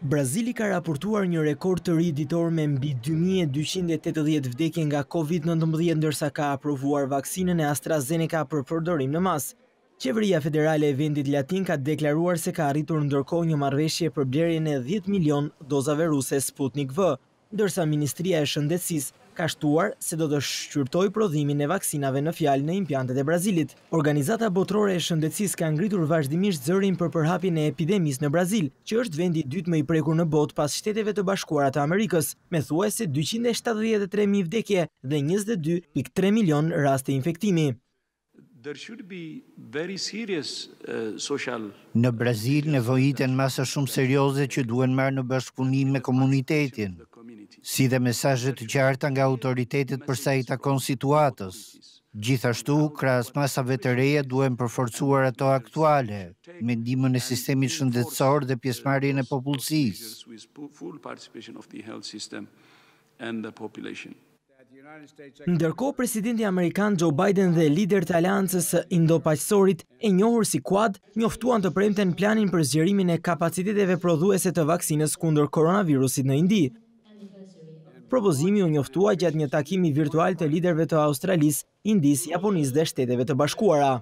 Brazili ka raportuar një rekord të rriditor me mbi 2.280 vdekje nga COVID-19 ndërsa ka aprovuar vaksinën e AstraZeneca për përdorim në masë. Qeveria Federale e Vendit Latin ka deklaruar se ka arritur ndërko një marveshje për blerjen e 10 milion dozave ruse Sputnik V, ndërsa Ministria e Shëndetsis ka shtuar se do të shqyrtoj prodhimin e vaksinave në fjalë në impjantet e Brazilit. Organizata botrore e shëndecis ka ngritur vazhdimisht zërin për përhapin e epidemis në Brazil, që është vendi dytë më i prekur në bot pas shteteve të bashkuarat e Amerikës, me se 273.000 vdekje dhe 22.3 milion raste infektimi. Uh, në Brazil nevojiten masa shumë serioze që duen marë në bashkëpunim me komunitetin, si dhe mesajët të qarta nga autoritetit përsa i takon situatës. Gjithashtu, kras masave të reja duhem përforcuar ato aktuale, me ndimën e sistemit shëndetësor dhe pjesmarin e popullësis. Ndërko, presidenti Amerikan Joe Biden dhe lider të aliancës Indo-Pajsorit e njohur si kuad, njoftuan të premten planin për zgjerimin e kapaciteteve prodhuese të vaksines kundër koronavirusit në Indi, propozimi u njoftua gjatë një takimi virtual të liderve të Australis, Indis, Japonis dhe shteteve të bashkuara.